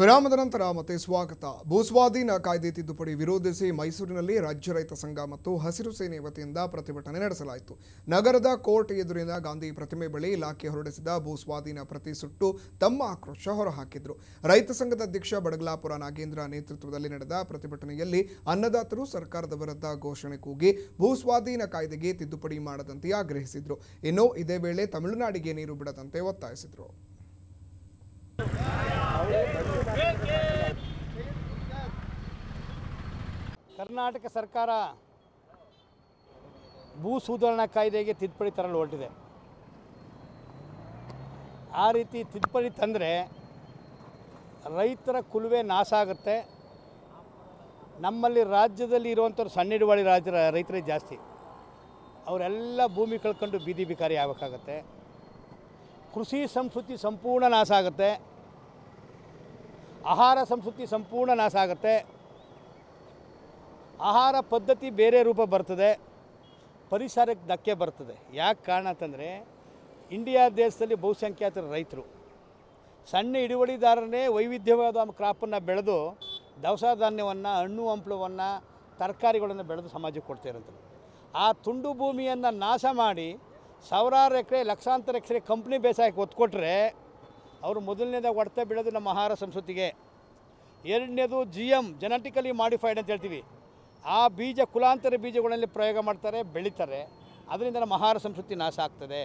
ವಿರಾಮದ ನಂತರ ಮತ್ತೆ ಸ್ವಾಗತ ಭೂಸ್ವಾಧೀನ ಕಾಯ್ದೆ ತಿದ್ದುಪಡಿ ವಿರೋಧಿಸಿ ಮೈಸೂರಿನಲ್ಲಿ ರಾಜ್ಯ ರೈತ ಸಂಘ ಮತ್ತು ಹಸಿರು ಸೇನೆ ವತಿಯಿಂದ ಪ್ರತಿಭಟನೆ ನಡೆಸಲಾಯಿತು ನಗರದ ಕೋರ್ಟ್ ಎದುರಿನ ಗಾಂಧಿ ಪ್ರತಿಮೆ ಬಳಿ ಇಲಾಖೆ ಹೊರಡಿಸಿದ ಭೂಸ್ವಾಧೀನ ಪ್ರತಿ ಸುಟ್ಟು ತಮ್ಮ ಆಕ್ರೋಶ ಹೊರಹಾಕಿದ್ರು ರೈತ ಸಂಘದ ಅಧ್ಯಕ್ಷ ಬಡಗಲಾಪುರ ನಾಗೇಂದ್ರ ನೇತೃತ್ವದಲ್ಲಿ ನಡೆದ ಪ್ರತಿಭಟನೆಯಲ್ಲಿ ಅನ್ನದಾತರು ಸರ್ಕಾರದ ವಿರುದ್ಧ ಘೋಷಣೆ ಕೂಗಿ ಭೂಸ್ವಾಧೀನ ಕಾಯ್ದೆಗೆ ತಿದ್ದುಪಡಿ ಮಾಡದಂತೆ ಆಗ್ರಹಿಸಿದ್ರು ಇನ್ನು ಇದೇ ವೇಳೆ ತಮಿಳುನಾಡಿಗೆ ನೀರು ಬಿಡದಂತೆ ಒತ್ತಾಯಿಸಿದರು ಕರ್ನಾಟಕ ಸರ್ಕಾರ ಭೂ ಸುಧಾರಣಾ ಕಾಯ್ದೆಗೆ ತಿದ್ದುಪಡಿ ತರಲು ಹೊರಟಿದೆ ಆ ರೀತಿ ತಿದ್ದುಪಡಿ ತಂದರೆ ರೈತರ ಕುಲುವೆ ನಾಶ ಆಗುತ್ತೆ ನಮ್ಮಲ್ಲಿ ರಾಜ್ಯದಲ್ಲಿ ಇರುವಂಥವ್ರು ಸಣ್ಣ ಹಿಡುವಳಿ ರಾಜ್ಯ ರೈತರೇ ಜಾಸ್ತಿ ಅವರೆಲ್ಲ ಭೂಮಿ ಕಳ್ಕೊಂಡು ಬೀದಿ ಬಿಕಾರಿ ಆಗಬೇಕಾಗತ್ತೆ ಕೃಷಿ ಸಂಸ್ಕೃತಿ ಸಂಪೂರ್ಣ ನಾಶ ಆಗುತ್ತೆ ಆಹಾರ ಸಂಸ್ಕೃತಿ ಸಂಪೂರ್ಣ ನಾಶ ಆಗುತ್ತೆ ಆಹಾರ ಪದ್ಧತಿ ಬೇರೆ ರೂಪ ಬರ್ತದೆ ಪರಿಸರಕ್ಕೆ ಧಕ್ಕೆ ಬರ್ತದೆ ಯಾಕೆ ಕಾರಣ ಅಂತಂದರೆ ಇಂಡಿಯಾ ದೇಶದಲ್ಲಿ ಬಹುಸಂಖ್ಯಾತರ ರೈತರು ಸಣ್ಣ ಹಿಡುವಳಿದಾರನೇ ವೈವಿಧ್ಯವಾದ ಕ್ರಾಪನ್ನು ಬೆಳೆದು ದವಸ ಧಾನ್ಯವನ್ನು ಹಣ್ಣು ಹಂಪಲವನ್ನು ತರಕಾರಿಗಳನ್ನು ಬೆಳೆದು ಸಮಾಜಕ್ಕೆ ಕೊಡ್ತೀರಂತ ಆ ತುಂಡು ಭೂಮಿಯನ್ನು ನಾಶ ಮಾಡಿ ಸಾವಿರಾರು ಎಕರೆ ಲಕ್ಷಾಂತರ ಎಕರೆ ಕಂಪ್ನಿ ಬೇಸಾಯಕ್ಕೆ ಒತ್ತು ಕೊಟ್ಟರೆ ಅವರು ಮೊದಲನೇದಾಗ ಒಡ್ತ ಬೆಳೆದು ನಮ್ಮ ಆಹಾರ ಸಂಸ್ಕೃತಿಗೆ ಎರಡನೇದು ಜಿ ಎಮ್ ಜೆನೆಟಿಕಲಿ ಮಾಡಿಫೈಡ್ ಅಂತ ಹೇಳ್ತೀವಿ ಆ ಬೀಜ ಕುಲಾಂತರ ಬೀಜಗಳಲ್ಲಿ ಪ್ರಯೋಗ ಮಾಡ್ತಾರೆ ಬೆಳೀತಾರೆ ಅದರಿಂದ ನಮ್ಮ ಆಹಾರ ಸಂಸ್ಕೃತಿ ನಾಶ ಆಗ್ತದೆ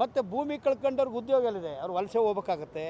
ಮತ್ತು ಭೂಮಿ ಕಳ್ಕೊಂಡವ್ರಿಗೆ ಉದ್ಯೋಗ ಎಲ್ಲಿದೆ ಅವ್ರು ವಲಸೆ ಹೋಗ್ಬೇಕಾಗತ್ತೆ